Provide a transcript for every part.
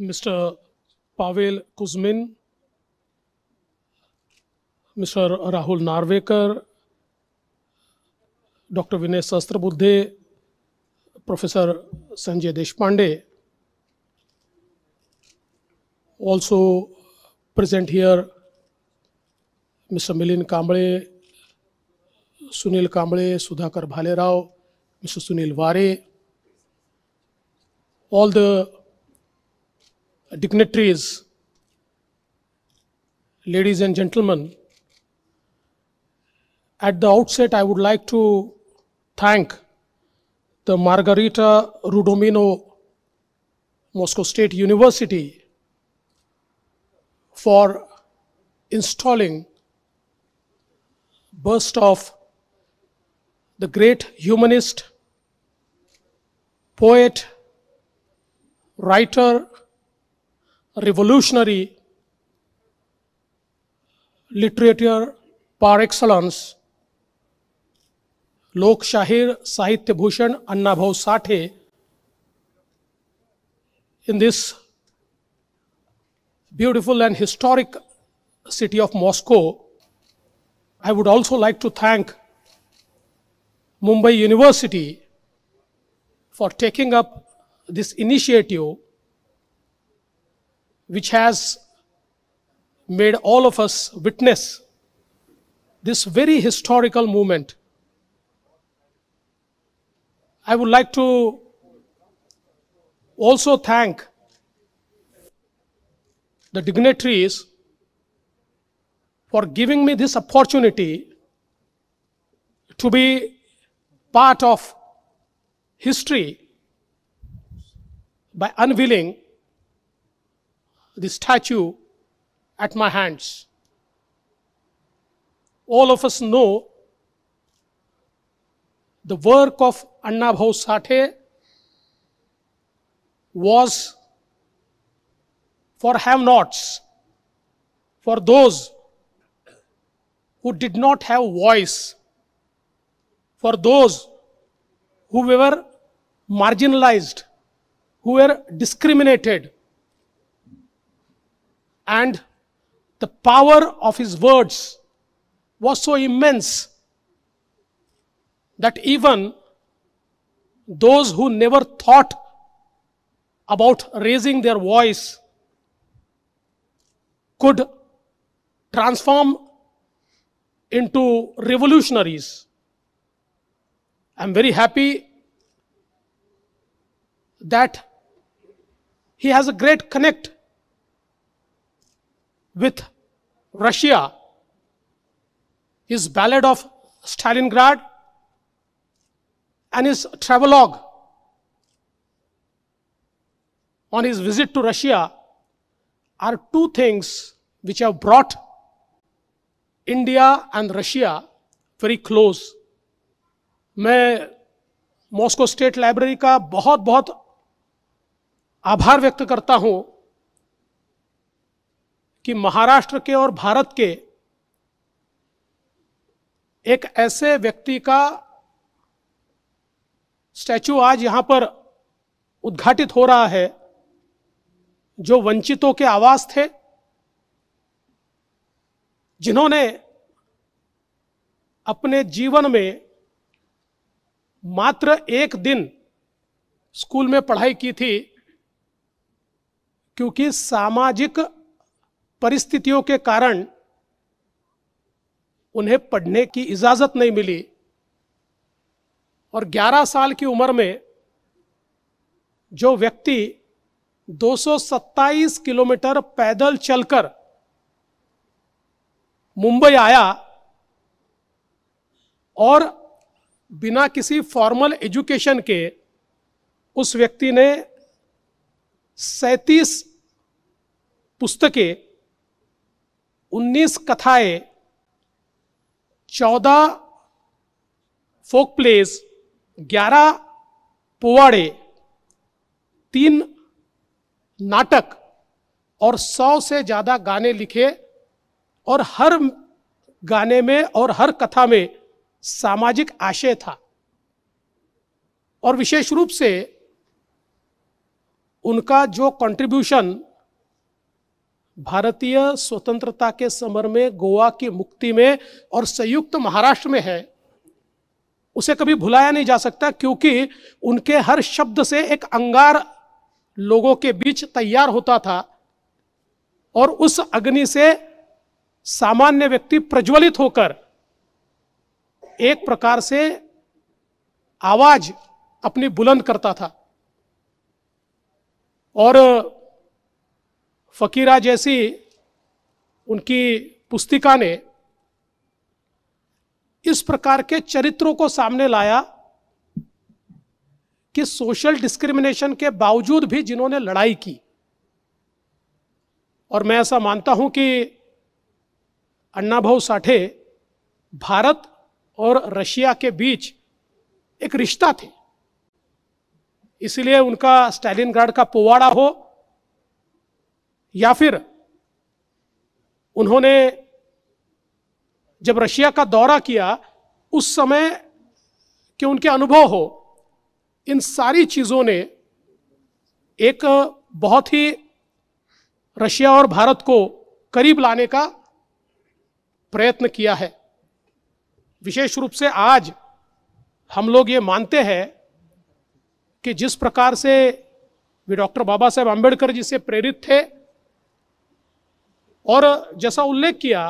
Mr. Pavel Kuzmin, Mr. Rahul Narvekar, Dr. Vinay Sastrabuddhe, Professor Sanjay Deshpande. Also present here, Mr. Milin Kamble, Sunil Kamble, Sudhakar Bhale Rao, Mr. Sunil Vare, all the dignitaries, ladies and gentlemen, at the outset, I would like to thank the Margarita Rudomino Moscow State University for installing bust of the great humanist, poet, writer, revolutionary literature par excellence, Lok Sahitya Bhushan Annabhav Sathe, in this beautiful and historic city of Moscow, I would also like to thank Mumbai University for taking up this initiative which has made all of us witness this very historical movement. I would like to also thank the dignitaries for giving me this opportunity to be part of history by unveiling the statue at my hands. All of us know the work of Anna Bhau was for have nots, for those who did not have voice, for those who were marginalized, who were discriminated, and the power of his words was so immense that even those who never thought about raising their voice could transform into revolutionaries. I'm very happy that he has a great connect with Russia his ballad of Stalingrad and his travelogue on his visit to Russia are two things which have brought India and Russia very close. मैं Moscow State Library का बहुत बहुत आभार व्यक्त करता हूं कि महाराष्ट्र के और भारत के एक ऐसे व्यक्ति का स्टैचू आज यहां पर उद्घाटित हो रहा है जो वंचितों के आवास थे जिन्होंने अपने जीवन में मात्र एक दिन स्कूल में पढ़ाई की थी क्योंकि सामाजिक परिस्थितियों के कारण उन्हें पढ़ने की इजाज़त नहीं मिली और 11 साल की उम्र में जो व्यक्ति 227 किलोमीटर पैदल चलकर मुंबई आया और बिना किसी फॉर्मल एजुकेशन के उस व्यक्ति ने सैतीस पुस्तकें उन्नीस कथाएं चौदह फोक प्लेस ग्यारह पोवाड़े तीन नाटक और सौ से ज़्यादा गाने लिखे और हर गाने में और हर कथा में सामाजिक आशय था और विशेष रूप से उनका जो कंट्रीब्यूशन भारतीय स्वतंत्रता के समर में गोवा की मुक्ति में और संयुक्त महाराष्ट्र में है उसे कभी भुलाया नहीं जा सकता क्योंकि उनके हर शब्द से एक अंगार लोगों के बीच तैयार होता था और उस अग्नि से सामान्य व्यक्ति प्रज्वलित होकर एक प्रकार से आवाज अपनी बुलंद करता था और फ़कीरा जैसी उनकी पुस्तिका ने इस प्रकार के चरित्रों को सामने लाया कि सोशल डिस्क्रिमिनेशन के बावजूद भी जिन्होंने लड़ाई की और मैं ऐसा मानता हूं कि भाऊ साठे भारत और रशिया के बीच एक रिश्ता थे इसलिए उनका स्टालिनग्राड का पोवाड़ा हो या फिर उन्होंने जब रशिया का दौरा किया उस समय के उनके अनुभव हो इन सारी चीज़ों ने एक बहुत ही रशिया और भारत को करीब लाने का प्रयत्न किया है विशेष रूप से आज हम लोग ये मानते हैं कि जिस प्रकार से वे डॉक्टर बाबा साहेब आम्बेडकर जी से प्रेरित थे और जैसा उल्लेख किया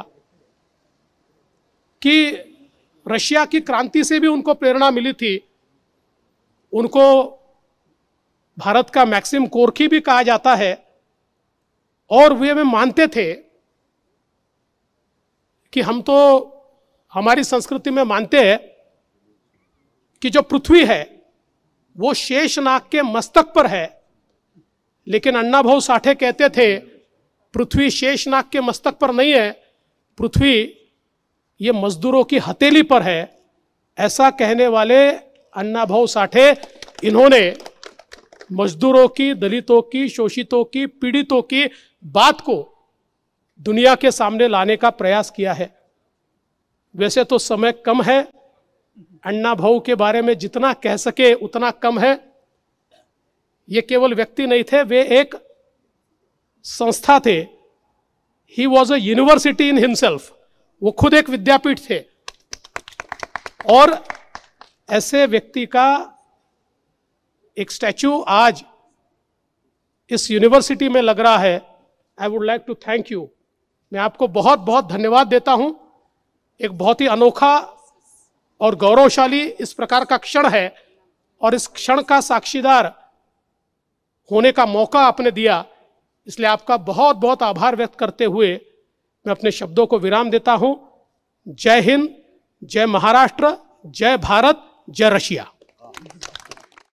कि रशिया की क्रांति से भी उनको प्रेरणा मिली थी उनको भारत का मैक्सिम कोरखी भी कहा जाता है और वे वे मानते थे कि हम तो हमारी संस्कृति में मानते हैं कि जो पृथ्वी है वो शेषनाग के मस्तक पर है लेकिन अन्ना भाव साठे कहते थे पृथ्वी शेषनाग के मस्तक पर नहीं है पृथ्वी ये मजदूरों की हथेली पर है ऐसा कहने वाले भाव साठे इन्होंने मजदूरों की दलितों की शोषितों की पीड़ितों की बात को दुनिया के सामने लाने का प्रयास किया है वैसे तो समय कम है अन्ना भाऊ के बारे में जितना कह सके उतना कम है ये केवल व्यक्ति नहीं थे वे एक संस्था थे ही was a university in himself वो खुद एक विद्यापीठ थे और ऐसे व्यक्ति का एक स्टैचू आज इस यूनिवर्सिटी में लग रहा है I would like to thank you मैं आपको बहुत बहुत धन्यवाद देता हूं एक बहुत ही अनोखा और गौरवशाली इस प्रकार का क्षण है और इस क्षण का साक्षीदार होने का मौका आपने दिया इसलिए आपका बहुत बहुत आभार व्यक्त करते हुए मैं अपने शब्दों को विराम देता हूं जय हिंद जय महाराष्ट्र जय भारत जय रशिया